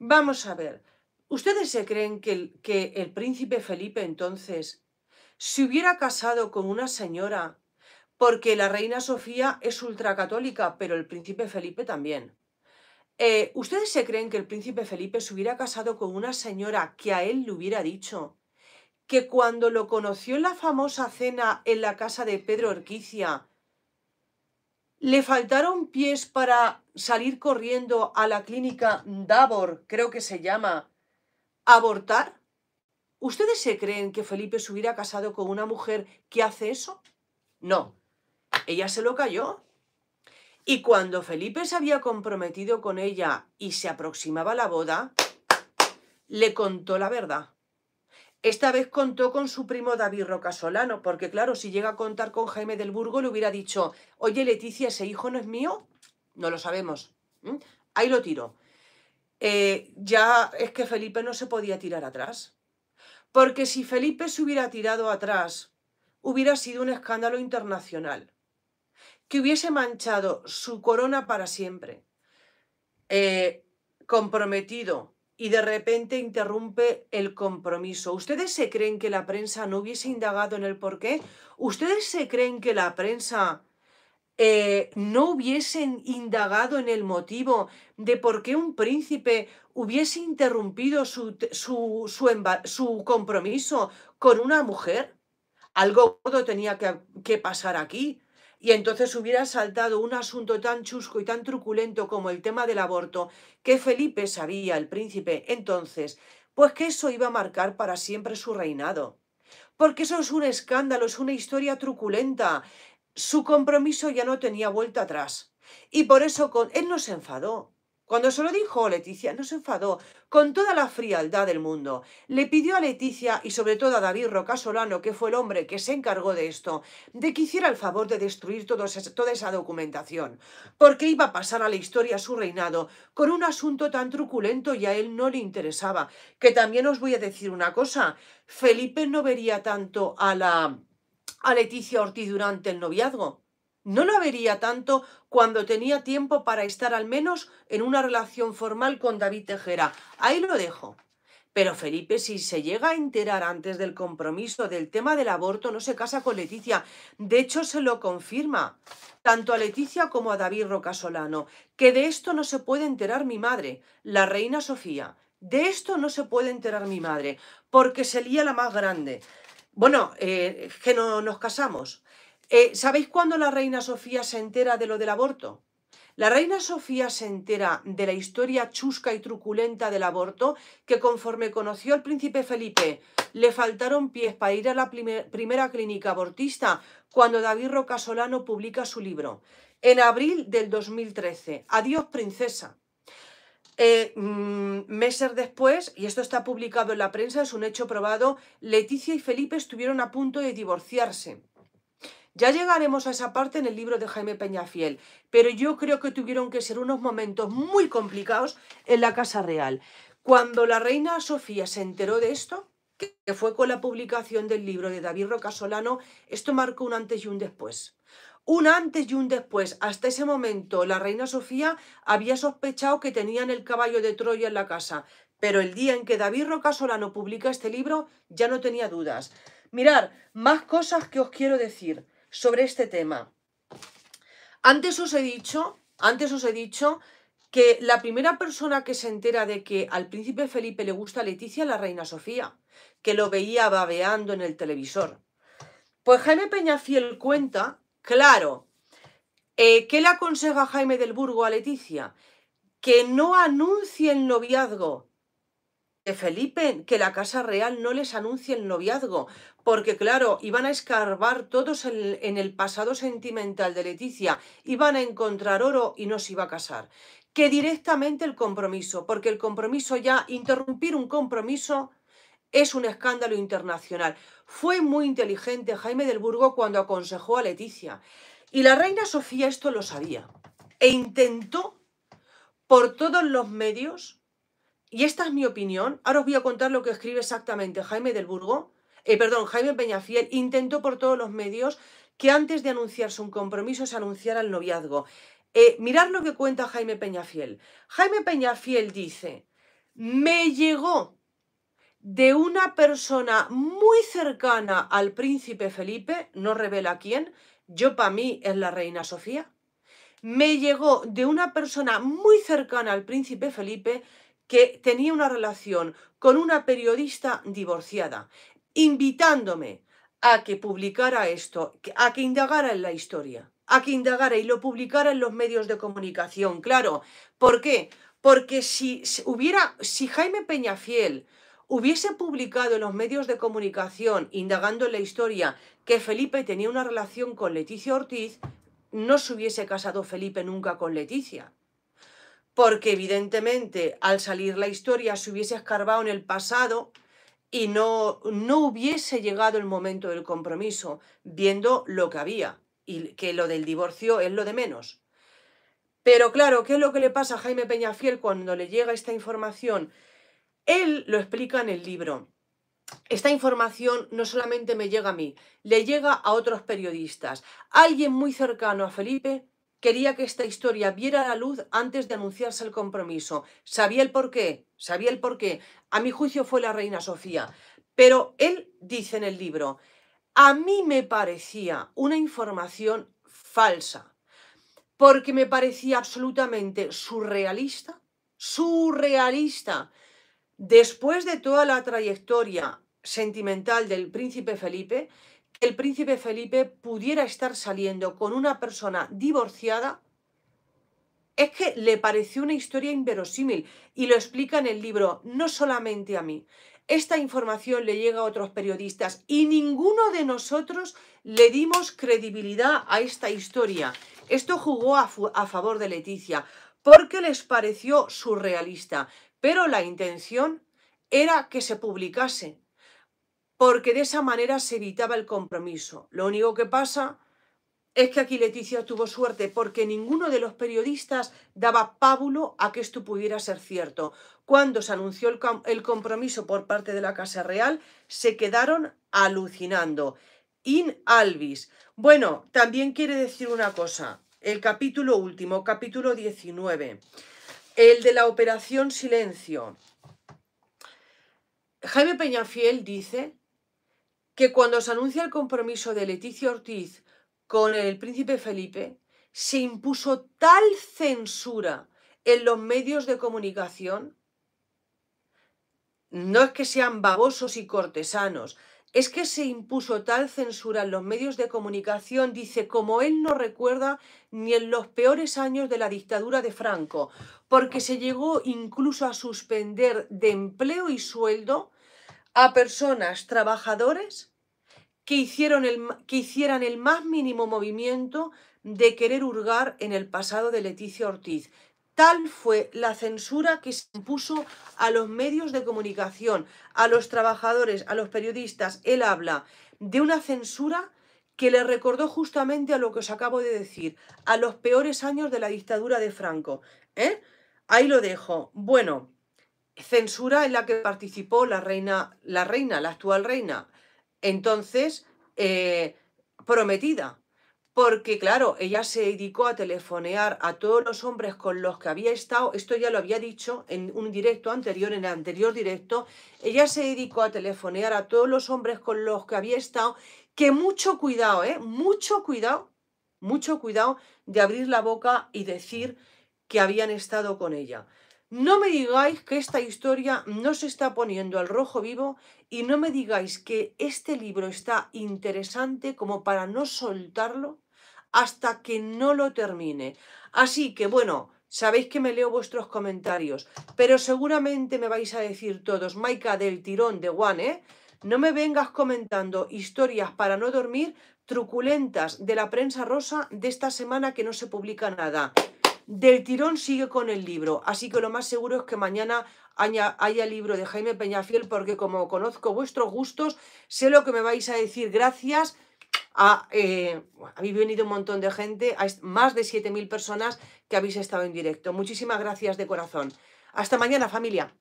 Vamos a ver, ¿ustedes se creen que el, que el príncipe Felipe entonces se hubiera casado con una señora porque la reina Sofía es ultracatólica, pero el príncipe Felipe también. Eh, ¿Ustedes se creen que el príncipe Felipe se hubiera casado con una señora que a él le hubiera dicho que cuando lo conoció en la famosa cena en la casa de Pedro Orquicia, le faltaron pies para salir corriendo a la clínica Davor, creo que se llama, abortar? ¿Ustedes se creen que Felipe se hubiera casado con una mujer que hace eso? No, ella se lo cayó. Y cuando Felipe se había comprometido con ella y se aproximaba la boda, le contó la verdad. Esta vez contó con su primo David Rocasolano, porque claro, si llega a contar con Jaime del Burgo, le hubiera dicho, oye Leticia, ese hijo no es mío. No lo sabemos. Ahí lo tiro. Eh, ya es que Felipe no se podía tirar atrás. Porque si Felipe se hubiera tirado atrás, hubiera sido un escándalo internacional que hubiese manchado su corona para siempre, eh, comprometido y de repente interrumpe el compromiso. ¿Ustedes se creen que la prensa no hubiese indagado en el porqué? ¿Ustedes se creen que la prensa eh, no hubiesen indagado en el motivo de por qué un príncipe hubiese interrumpido su, su, compromiso con una mujer? Algo tenía que, que pasar aquí y entonces hubiera saltado un asunto tan chusco y tan truculento como el tema del aborto, que Felipe sabía, el príncipe, entonces, pues que eso iba a marcar para siempre su reinado. Porque eso es un escándalo, es una historia truculenta. Su compromiso ya no tenía vuelta atrás. Y por eso con él no se enfadó. Cuando se lo dijo Leticia, no se enfadó, con toda la frialdad del mundo. Le pidió a Leticia y sobre todo a David Roca Solano, que fue el hombre que se encargó de esto, de que hiciera el favor de destruir toda esa documentación, porque iba a pasar a la historia su reinado con un asunto tan truculento y a él no le interesaba. Que también os voy a decir una cosa, Felipe no vería tanto a la a Leticia Ortiz durante el noviazgo no lo vería tanto cuando tenía tiempo para estar al menos en una relación formal con David Tejera. Ahí lo dejo. Pero Felipe, si se llega a enterar antes del compromiso del tema del aborto, no se casa con Leticia. De hecho, se lo confirma, tanto a Leticia como a David Rocasolano, que de esto no se puede enterar mi madre, la reina Sofía. De esto no se puede enterar mi madre, porque sería la más grande. Bueno, eh, que no nos casamos. Eh, ¿Sabéis cuándo la reina Sofía se entera de lo del aborto? La reina Sofía se entera de la historia chusca y truculenta del aborto que conforme conoció al príncipe Felipe le faltaron pies para ir a la primera clínica abortista cuando David Rocasolano publica su libro. En abril del 2013, Adiós princesa. Eh, mm, meses después, y esto está publicado en la prensa, es un hecho probado, Leticia y Felipe estuvieron a punto de divorciarse. Ya llegaremos a esa parte en el libro de Jaime Peñafiel, pero yo creo que tuvieron que ser unos momentos muy complicados en la Casa Real. Cuando la reina Sofía se enteró de esto, que fue con la publicación del libro de David Rocasolano, esto marcó un antes y un después. Un antes y un después. Hasta ese momento la reina Sofía había sospechado que tenían el caballo de Troya en la casa, pero el día en que David Rocasolano publica este libro ya no tenía dudas. Mirad, más cosas que os quiero decir sobre este tema. Antes os he dicho, antes os he dicho que la primera persona que se entera de que al príncipe Felipe le gusta Leticia la reina Sofía, que lo veía babeando en el televisor. Pues Jaime Peñafiel cuenta, claro, que eh, ¿qué le aconseja Jaime del Burgo a Leticia? Que no anuncie el noviazgo, que Felipe que la Casa Real no les anuncie el noviazgo, porque claro, iban a escarbar todos en, en el pasado sentimental de Leticia, iban a encontrar oro y no se iba a casar. Que directamente el compromiso, porque el compromiso ya, interrumpir un compromiso es un escándalo internacional. Fue muy inteligente Jaime del Burgo cuando aconsejó a Leticia. Y la reina Sofía esto lo sabía. E intentó por todos los medios y esta es mi opinión. Ahora os voy a contar lo que escribe exactamente Jaime del Burgo, eh, perdón, Jaime Peñafiel intentó por todos los medios que antes de anunciarse un compromiso se anunciara el noviazgo. Eh, mirad lo que cuenta Jaime Peñafiel. Jaime Peñafiel dice, me llegó de una persona muy cercana al príncipe Felipe, no revela quién, yo para mí es la reina Sofía, me llegó de una persona muy cercana al príncipe Felipe que tenía una relación con una periodista divorciada, invitándome a que publicara esto, a que indagara en la historia, a que indagara y lo publicara en los medios de comunicación, claro. ¿Por qué? Porque si hubiera, si Jaime Peñafiel hubiese publicado en los medios de comunicación, indagando en la historia, que Felipe tenía una relación con Leticia Ortiz, no se hubiese casado Felipe nunca con Leticia porque evidentemente al salir la historia se hubiese escarbado en el pasado y no, no hubiese llegado el momento del compromiso, viendo lo que había, y que lo del divorcio es lo de menos. Pero claro, ¿qué es lo que le pasa a Jaime Peñafiel cuando le llega esta información? Él lo explica en el libro. Esta información no solamente me llega a mí, le llega a otros periodistas. Alguien muy cercano a Felipe Quería que esta historia viera la luz antes de anunciarse el compromiso. Sabía el porqué, sabía el porqué. A mi juicio fue la reina Sofía. Pero él dice en el libro, a mí me parecía una información falsa, porque me parecía absolutamente surrealista, surrealista. Después de toda la trayectoria sentimental del príncipe Felipe, el príncipe Felipe pudiera estar saliendo con una persona divorciada es que le pareció una historia inverosímil y lo explica en el libro, no solamente a mí. Esta información le llega a otros periodistas y ninguno de nosotros le dimos credibilidad a esta historia. Esto jugó a, favor de Leticia porque les pareció surrealista, pero la intención era que se publicase porque de esa manera se evitaba el compromiso. Lo único que pasa es que aquí Leticia tuvo suerte porque ninguno de los periodistas daba pábulo a que esto pudiera ser cierto. Cuando se anunció el, compromiso por parte de la Casa Real, se quedaron alucinando. In albis. Bueno, también quiere decir una cosa. El capítulo último, capítulo 19. El de la operación silencio. Jaime Peñafiel dice que cuando se anuncia el compromiso de Leticia Ortiz con el príncipe Felipe, se impuso tal censura en los medios de comunicación, no es que sean babosos y cortesanos, es que se impuso tal censura en los medios de comunicación, dice, como él no recuerda ni en los peores años de la dictadura de Franco, porque se llegó incluso a suspender de empleo y sueldo a personas trabajadores que, hicieron el, que hicieran el más mínimo movimiento de querer hurgar en el pasado de Leticia Ortiz. Tal fue la censura que se impuso a los medios de comunicación, a los trabajadores, a los periodistas. Él habla de una censura que le recordó justamente a lo que os acabo de decir, a los peores años de la dictadura de Franco. ¿Eh? Ahí lo dejo. Bueno, censura en la que participó la reina, la reina, la actual reina, entonces eh, prometida, porque claro, ella se dedicó a telefonear a todos los hombres con los que había estado, esto ya lo había dicho en un directo anterior, en el anterior directo, ella se dedicó a telefonear a todos los hombres con los que había estado, que mucho cuidado, ¿eh? Mucho cuidado, mucho cuidado de abrir la boca y decir que habían estado con ella. No me digáis que esta historia no se está poniendo al rojo vivo y no me digáis que este libro está interesante como para no soltarlo hasta que no lo termine. Así que bueno, sabéis que me leo vuestros comentarios, pero seguramente me vais a decir todos, Maika del tirón de Juan, ¿eh? No me vengas comentando historias para no dormir truculentas de la prensa rosa de esta semana que no se publica nada del tirón sigue con el libro, así que lo más seguro es que mañana haya, libro de Jaime Peñafiel, porque como conozco vuestros gustos, sé lo que me vais a decir. Gracias a... Eh, habéis venido un montón de gente, más de 7.000 personas que habéis estado en directo. Muchísimas gracias de corazón. Hasta mañana, familia.